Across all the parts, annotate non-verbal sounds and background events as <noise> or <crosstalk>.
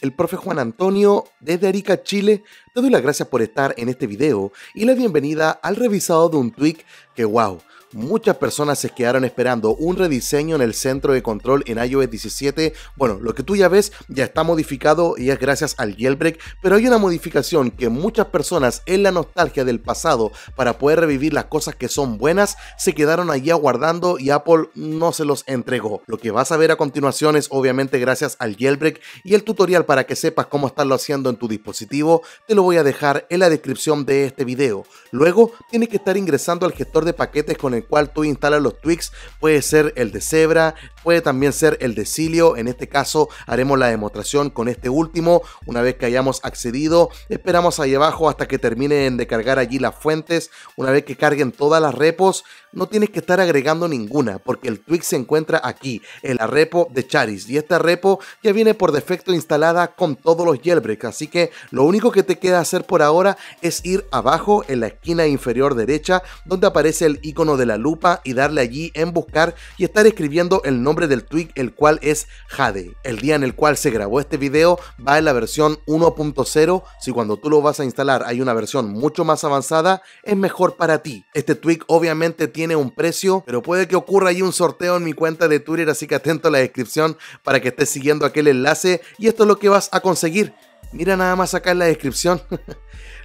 el profe Juan Antonio desde Arica, Chile. Te doy las gracias por estar en este video y la bienvenida al revisado de un tweak que wow. Muchas personas se quedaron esperando un rediseño en el centro de control en iOS 17. Bueno, lo que tú ya ves ya está modificado y es gracias al jailbreak, pero hay una modificación que muchas personas en la nostalgia del pasado para poder revivir las cosas que son buenas se quedaron allí aguardando y Apple no se los entregó. Lo que vas a ver a continuación es obviamente gracias al jailbreak y el tutorial para que sepas cómo estarlo haciendo en tu dispositivo, te lo voy a dejar en la descripción de este video. Luego, tienes que estar ingresando al gestor de paquetes con el cual tú instalas los tweaks. Puede ser el de Zebra, puede también ser el de Silio, En este caso, haremos la demostración con este último. Una vez que hayamos accedido, esperamos ahí abajo hasta que terminen de cargar allí las fuentes. Una vez que carguen todas las repos, no tienes que estar agregando ninguna, porque el tweak se encuentra aquí, en la repo de Charis. Y esta repo ya viene por defecto instalada con todos los jailbreak, así que lo único que te queda hacer por ahora es ir abajo en la esquina inferior derecha donde aparece el icono de la lupa y darle allí en buscar y estar escribiendo el nombre del tweak el cual es Jade. El día en el cual se grabó este video va en la versión 1.0, si cuando tú lo vas a instalar hay una versión mucho más avanzada, es mejor para ti. Este tweak obviamente tiene un precio, pero puede que ocurra ahí un sorteo en mi cuenta de Twitter, así que atento a la descripción para que estés siguiendo aquel enlace y esto es lo que vas a conseguir. Mira nada más acá en la descripción. <laughs>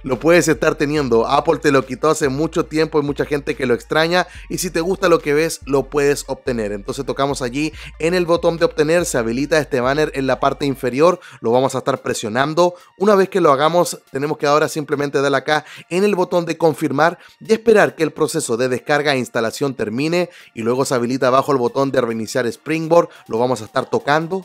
lo puedes estar teniendo. Apple te lo quitó hace mucho tiempo y mucha gente que lo extraña. Y si te gusta lo que ves, lo puedes obtener. Entonces tocamos allí en el botón de obtener. Se habilita este banner en la parte inferior. Lo vamos a estar presionando. Una vez que lo hagamos, tenemos que ahora simplemente dar acá en el botón de confirmar y esperar que el proceso de descarga e instalación termine. Y luego se habilita abajo el botón de reiniciar Springboard. Lo vamos a estar tocando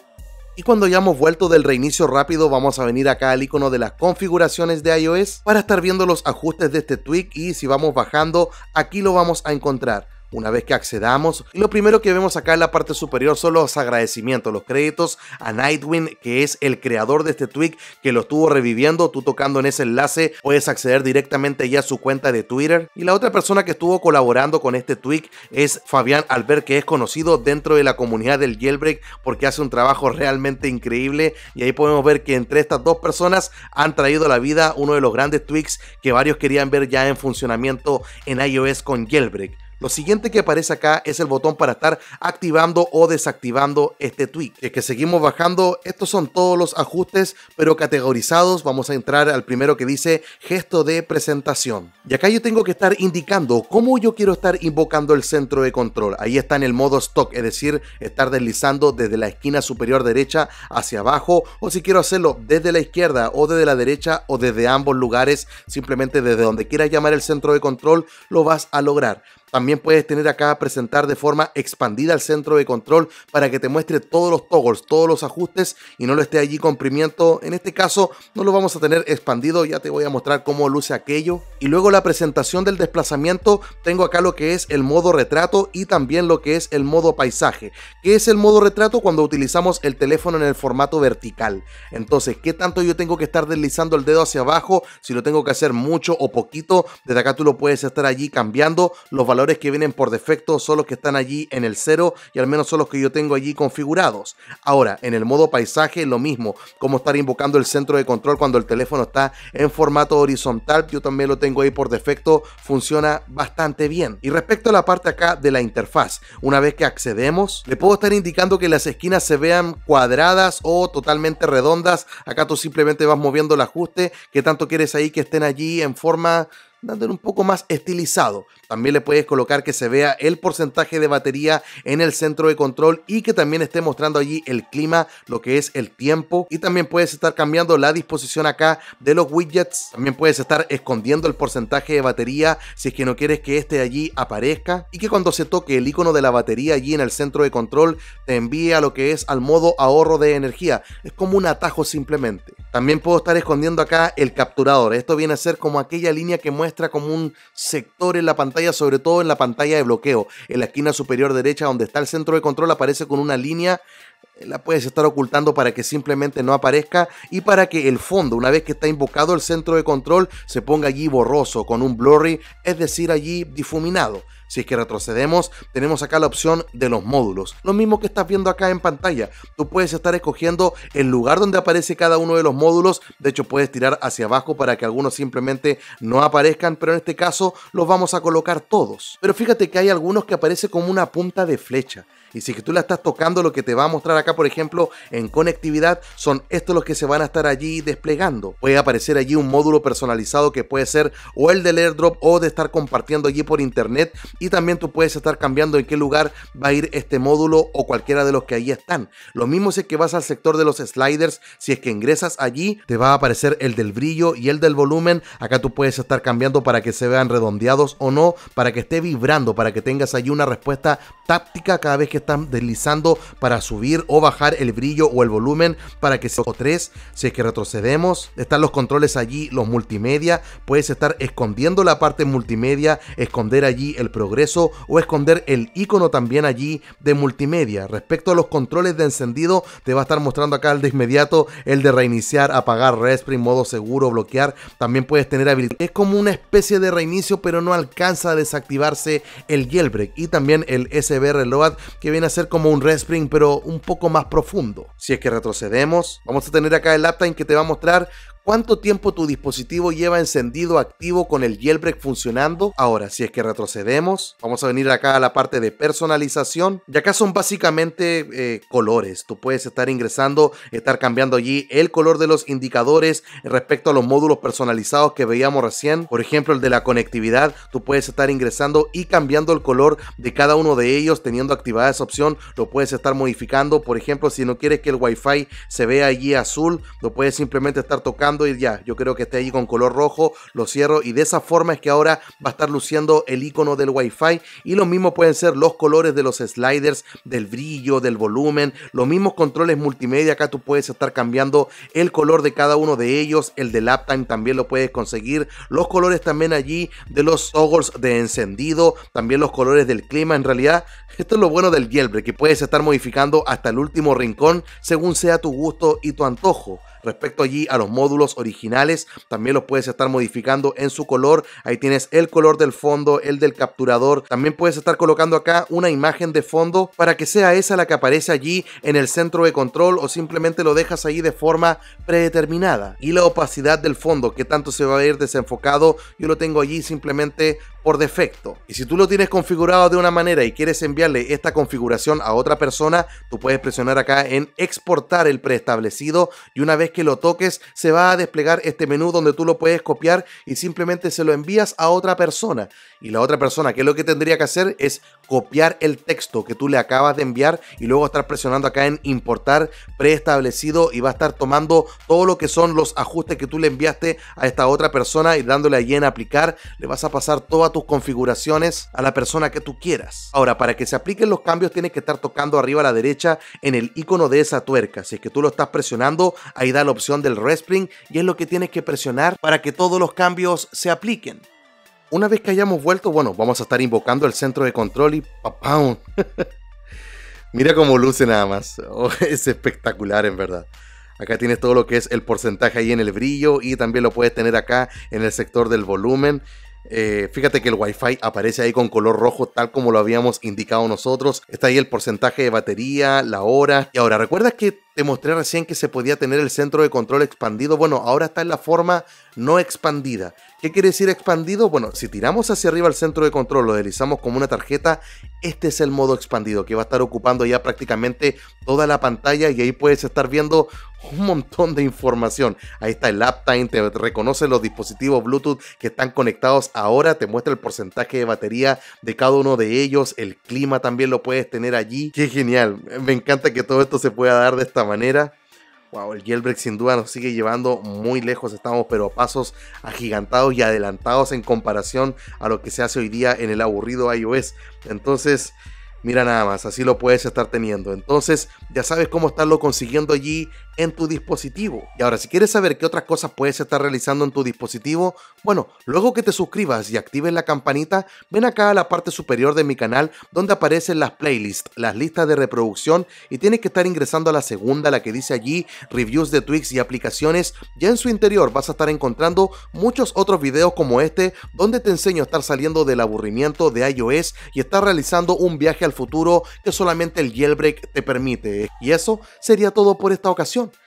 y cuando ya hemos vuelto del reinicio rápido, vamos a venir acá al icono de las configuraciones de iOS para estar viendo los ajustes de este tweak y si vamos bajando, aquí lo vamos a encontrar. Una vez que accedamos, lo primero que vemos acá en la parte superior son los agradecimientos, los créditos a Nightwing, que es el creador de este tweet que lo estuvo reviviendo. Tú tocando en ese enlace puedes acceder directamente ya a su cuenta de Twitter. Y la otra persona que estuvo colaborando con este tweet es Fabián Albert, que es conocido dentro de la comunidad del Jailbreak porque hace un trabajo realmente increíble. Y ahí podemos ver que entre estas dos personas han traído a la vida uno de los grandes tweaks que varios querían ver ya en funcionamiento en iOS con Jailbreak. Lo siguiente que aparece acá es el botón para estar activando o desactivando este tweak. Es que seguimos bajando, estos son todos los ajustes, pero categorizados. Vamos a entrar al primero que dice gesto de presentación. Y acá yo tengo que estar indicando cómo yo quiero estar invocando el centro de control. Ahí está en el modo stock, es decir, estar deslizando desde la esquina superior derecha hacia abajo, o si quiero hacerlo desde la izquierda o desde la derecha o desde ambos lugares, simplemente desde donde quieras llamar el centro de control, lo vas a lograr. También puedes tener acá presentar de forma expandida el centro de control para que te muestre todos los toggles, todos los ajustes y no lo esté allí comprimiendo. En este caso no lo vamos a tener expandido, ya te voy a mostrar cómo luce aquello. Y luego la presentación del desplazamiento, tengo acá lo que es el modo retrato y también lo que es el modo paisaje. ¿Qué es el modo retrato cuando utilizamos el teléfono en el formato vertical? Entonces, ¿qué tanto yo tengo que estar deslizando el dedo hacia abajo? Si lo tengo que hacer mucho o poquito, desde acá tú lo puedes estar allí cambiando los valores valores que vienen por defecto son los que están allí en el cero y al menos son los que yo tengo allí configurados. Ahora, en el modo paisaje lo mismo, como estar invocando el centro de control cuando el teléfono está en formato horizontal, yo también lo tengo ahí por defecto, funciona bastante bien. Y respecto a la parte acá de la interfaz, una vez que accedemos, le puedo estar indicando que las esquinas se vean cuadradas o totalmente redondas, acá tú simplemente vas moviendo el ajuste que tanto quieres ahí que estén allí en forma dándole un poco más estilizado. También le puedes colocar que se vea el porcentaje de batería en el centro de control y que también esté mostrando allí el clima, lo que es el tiempo. Y también puedes estar cambiando la disposición acá de los widgets. También puedes estar escondiendo el porcentaje de batería si es que no quieres que este allí aparezca. Y que cuando se toque el icono de la batería allí en el centro de control te envíe a lo que es al modo ahorro de energía. Es como un atajo simplemente. También puedo estar escondiendo acá el capturador. Esto viene a ser como aquella línea que muestra como un sector en la pantalla, sobre todo en la pantalla de bloqueo. En la esquina superior derecha donde está el centro de control aparece con una línea. Eh, la puedes estar ocultando para que simplemente no aparezca y para que el fondo, una vez que está invocado el centro de control, se ponga allí borroso con un blurry, es decir, allí difuminado. Si es que retrocedemos, tenemos acá la opción de los módulos, lo mismo que estás viendo acá en pantalla. Tú puedes estar escogiendo el lugar donde aparece cada uno de los módulos, de hecho puedes tirar hacia abajo para que algunos simplemente no aparezcan, pero en este caso los vamos a colocar todos. Pero fíjate que hay algunos que aparece como una punta de flecha. Y si que tú la estás tocando, lo que te va a mostrar acá, por ejemplo, en conectividad, son estos los que se van a estar allí desplegando. Puede aparecer allí un módulo personalizado que puede ser o el del airdrop o de estar compartiendo allí por internet y también tú puedes estar cambiando en qué lugar va a ir este módulo o cualquiera de los que ahí están. Lo mismo si es que vas al sector de los sliders, si es que ingresas allí te va a aparecer el del brillo y el del volumen. Acá tú puedes estar cambiando para que se vean redondeados o no, para que esté vibrando, para que tengas allí una respuesta táctica cada vez que están deslizando para subir o bajar el brillo o el volumen para que se o tres, si es que retrocedemos, están los controles allí, los multimedia, puedes estar escondiendo la parte multimedia, esconder allí el programa o esconder el icono también allí de multimedia. Respecto a los controles de encendido, te va a estar mostrando acá el de inmediato, el de reiniciar, apagar, respring, modo seguro, bloquear. También puedes tener habilidad. Es como una especie de reinicio, pero no alcanza a desactivarse el jailbreak y también el SBR Load, que viene a ser como un respring, pero un poco más profundo. Si es que retrocedemos, vamos a tener acá el uptime que te va a mostrar ¿Cuánto tiempo tu dispositivo lleva encendido activo con el jailbreak funcionando? Ahora, si es que retrocedemos, vamos a venir acá a la parte de personalización. Y acá son básicamente eh, colores. Tú puedes estar ingresando, estar cambiando allí el color de los indicadores respecto a los módulos personalizados que veíamos recién. Por ejemplo, el de la conectividad. Tú puedes estar ingresando y cambiando el color de cada uno de ellos teniendo activada esa opción. Lo puedes estar modificando. Por ejemplo, si no quieres que el Wi-Fi se vea allí azul, lo puedes simplemente estar tocando y ya, yo creo que esté ahí con color rojo, lo cierro y de esa forma es que ahora va a estar luciendo el icono del Wi-Fi y lo mismo pueden ser los colores de los sliders, del brillo, del volumen, los mismos controles multimedia, acá tú puedes estar cambiando el color de cada uno de ellos, el de uptime también lo puedes conseguir, los colores también allí de los toggles de encendido, también los colores del clima, en realidad esto es lo bueno del jailbreak, que puedes estar modificando hasta el último rincón según sea tu gusto y tu antojo. Respecto allí a los módulos originales, también los puedes estar modificando en su color. Ahí tienes el color del fondo, el del capturador. También puedes estar colocando acá una imagen de fondo para que sea esa la que aparece allí en el centro de control o simplemente lo dejas ahí de forma predeterminada. Y la opacidad del fondo, que tanto se va a ir desenfocado, yo lo tengo allí simplemente por defecto. Y si tú lo tienes configurado de una manera y quieres enviarle esta configuración a otra persona, tú puedes presionar acá en exportar el preestablecido y una vez que lo toques se va a desplegar este menú donde tú lo puedes copiar y simplemente se lo envías a otra persona. Y la otra persona que lo que tendría que hacer es copiar el texto que tú le acabas de enviar y luego estar presionando acá en importar preestablecido y va a estar tomando todo lo que son los ajustes que tú le enviaste a esta otra persona y dándole allí en aplicar. Le vas a pasar todas tus configuraciones a la persona que tú quieras. Ahora, para que se apliquen los cambios tienes que estar tocando arriba a la derecha en el icono de esa tuerca. Si es que tú lo estás presionando, ahí da la opción del respring y es lo que tienes que presionar para que todos los cambios se apliquen. Una vez que hayamos vuelto, bueno, vamos a estar invocando el centro de control y ¡papam! <laughs> Mira cómo luce nada más. Oh, <laughs> es espectacular en verdad. Acá tienes todo lo que es el porcentaje ahí en el brillo y también lo puedes tener acá en el sector del volumen. Eh, fíjate que el Wi-Fi aparece ahí con color rojo tal como lo habíamos indicado nosotros. Está ahí el porcentaje de batería, la hora. Y ahora, ¿recuerdas que te mostré recién que se podía tener el centro de control expandido. Bueno, ahora está en la forma no expandida. ¿Qué quiere decir expandido? Bueno, si tiramos hacia arriba el centro de control, lo deslizamos como una tarjeta, este es el modo expandido que va a estar ocupando ya prácticamente toda la pantalla y ahí puedes estar viendo un montón de información. Ahí está el uptime, te reconoce los dispositivos Bluetooth que están conectados ahora, te muestra el porcentaje de batería de cada uno de ellos, el clima también lo puedes tener allí. Qué genial, me encanta que todo esto se pueda dar de esta manera. Wow, el jailbreak sin duda nos sigue llevando muy lejos, estamos pero a pasos agigantados y adelantados en comparación a lo que se hace hoy día en el aburrido iOS. Entonces, mira nada más, así lo puedes estar teniendo. Entonces, ya sabes cómo estarlo consiguiendo allí en tu dispositivo. Y ahora, si quieres saber qué otras cosas puedes estar realizando en tu dispositivo, bueno, luego que te suscribas y actives la campanita, ven acá a la parte superior de mi canal donde aparecen las playlists, las listas de reproducción y tienes que estar ingresando a la segunda, la que dice allí reviews de tweaks y aplicaciones. Ya en su interior vas a estar encontrando muchos otros videos como este donde te enseño a estar saliendo del aburrimiento de iOS y estar realizando un viaje al futuro que solamente el jailbreak te permite. Y eso sería todo por esta ocasión.